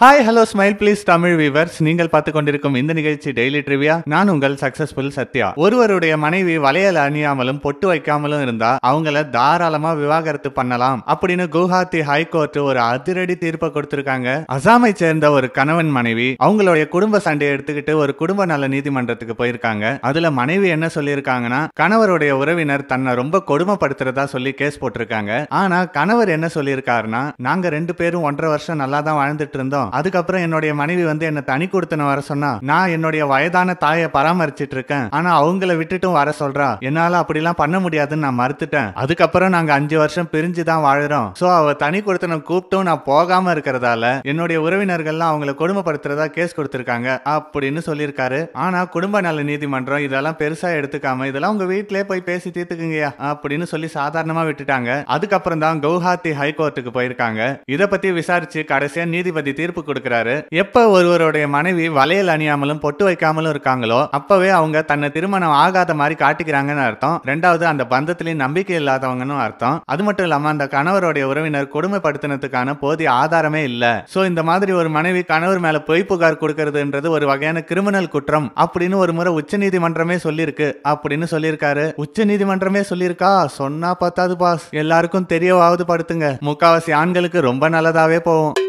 hi hello smile please Tamil viewers நீங்கள் பார்த்து கொண்டிருக்கும் இந்த நிகழ்ச்சி டெய்லி ட்ரிவியா நான் உங்கள் சக்சஸ்ஃபுல் சத்யா ஒருவருடைய மனைவி வளையல் அணியாமலும் பொட்டு வைக்காமலும் இருந்தா அவங்கள தாராளமா விவாகரத்து பண்ணலாம் அப்படின்னு குவஹாத்தி ஹைகோர்ட் ஒரு அதிரடி தீர்ப்பை கொடுத்திருக்காங்க அசாமை சேர்ந்த ஒரு கணவன் மனைவி அவங்களுடைய குடும்ப சண்டையை எடுத்துக்கிட்டு ஒரு குடும்ப நல நீதிமன்றத்துக்கு போயிருக்காங்க அதுல மனைவி என்ன சொல்லியிருக்காங்கன்னா கணவருடைய உறவினர் தன்னை ரொம்ப கொடுமைப்படுத்துறதா சொல்லி கேஸ் போட்டிருக்காங்க ஆனா கணவர் என்ன சொல்லியிருக்காருன்னா நாங்க ரெண்டு பேரும் ஒன்றரை வருஷம் நல்லா தான் வாழ்ந்துட்டு இருந்தோம் அதுக்கப்புறம் என்னுடைய மனைவி வந்து என்ன தனி கொடுத்தன வர சொன்னா நான் என்னுடைய வயதான தாயை பராமரிச்சிட்டு இருக்கேன் ஆனா அவங்கள விட்டுட்டும் வர சொல்றா என்னால எல்லாம் பண்ண முடியாதுன்னு நான் மறுத்துட்டேன் அதுக்கப்புறம் நாங்க அஞ்சு வருஷம் பிரிஞ்சுதான் வாழறோம் சோ அவ தனி கொடுத்தன கூப்பிட்டும் நான் போகாம இருக்கிறதால என்னுடைய உறவினர்கள்லாம் அவங்கள கொடுமைப்படுத்துறதா கேஸ் கொடுத்திருக்காங்க அப்படின்னு சொல்லியிருக்காரு ஆனா குடும்ப நல நீதிமன்றம் இதெல்லாம் பெருசா எடுத்துக்காம இதெல்லாம் உங்க வீட்டிலே போய் பேசி தீர்த்துக்குங்கயா அப்படின்னு சொல்லி சாதாரணமா விட்டுட்டாங்க அதுக்கப்புறம் தான் கவுஹாத்தி ஹைகோர்ட்டுக்கு போயிருக்காங்க இதை பத்தி விசாரிச்சு கடைசியா நீதிபதி தீர்ப்பு தீர்ப்பு கொடுக்கிறாரு எப்ப ஒருவருடைய மனைவி வளையல் அணியாமலும் பொட்டு வைக்காமலும் இருக்காங்களோ அப்பவே அவங்க தன்னை திருமணம் ஆகாத மாதிரி காட்டிக்கிறாங்கன்னு அர்த்தம் ரெண்டாவது அந்த பந்தத்திலேயே நம்பிக்கை இல்லாதவங்கன்னு அர்த்தம் அது மட்டும் இல்லாம அந்த கணவருடைய உறவினர் கொடுமைப்படுத்தினதுக்கான போதிய ஆதாரமே இல்ல சோ இந்த மாதிரி ஒரு மனைவி கணவர் மேல பொய் புகார் கொடுக்கறதுன்றது ஒரு வகையான கிரிமினல் குற்றம் அப்படின்னு ஒரு முறை உச்ச நீதிமன்றமே சொல்லியிருக்கு அப்படின்னு சொல்லியிருக்காரு உச்ச நீதிமன்றமே சொல்லியிருக்கா சொன்னா பார்த்தாது பாஸ் எல்லாருக்கும் தெரியவாவது படுத்துங்க முக்காவாசி ஆண்களுக்கு ரொம்ப நல்லதாவே போகும்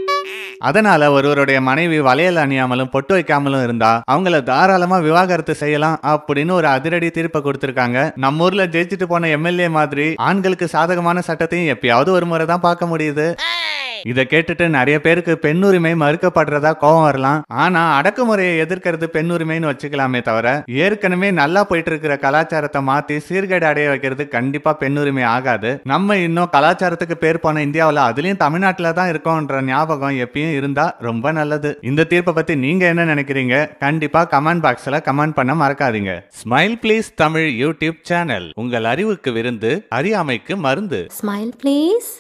அதனால ஒருவருடைய மனைவி வளையல் அணியாமலும் பொட்டு வைக்காமலும் இருந்தா அவங்கள தாராளமா விவாகரத்து செய்யலாம் அப்படின்னு ஒரு அதிரடி தீர்ப்பை கொடுத்திருக்காங்க நம்ம ஊர்ல ஜெயிச்சுட்டு போன எம்எல்ஏ மாதிரி ஆண்களுக்கு சாதகமான சட்டத்தையும் எப்பயாவது ஒரு முறை தான் பார்க்க முடியுது இதை கேட்டுட்டு நிறைய பேருக்கு பெண்ணுரிமை மறுக்கப்படுறதா கோவம் வரலாம் ஆனா அடக்குமுறையை எதிர்க்கிறது பெண்ணுரிமைன்னு வச்சுக்கலாமே தவிர ஏற்கனவே நல்லா போயிட்டு இருக்கிற கலாச்சாரத்தை மாத்தி சீர்கேடு அடைய வைக்கிறது கண்டிப்பா பெண்ணுரிமை ஆகாது நம்ம இன்னும் கலாச்சாரத்துக்கு பேர் போன இந்தியாவில் அதுலயும் தமிழ்நாட்டில தான் இருக்கோன்ற ஞாபகம் எப்பயும் இருந்தா ரொம்ப நல்லது இந்த தீர்ப்பை பத்தி நீங்க என்ன நினைக்கிறீங்க கண்டிப்பா கமெண்ட் பாக்ஸ்ல கமெண்ட் பண்ண மறக்காதீங்க smile please Tamil YouTube channel உங்கள் அறிவுக்கு விருந்து அறியாமைக்கு மருந்து ஸ்மைல் பிளீஸ்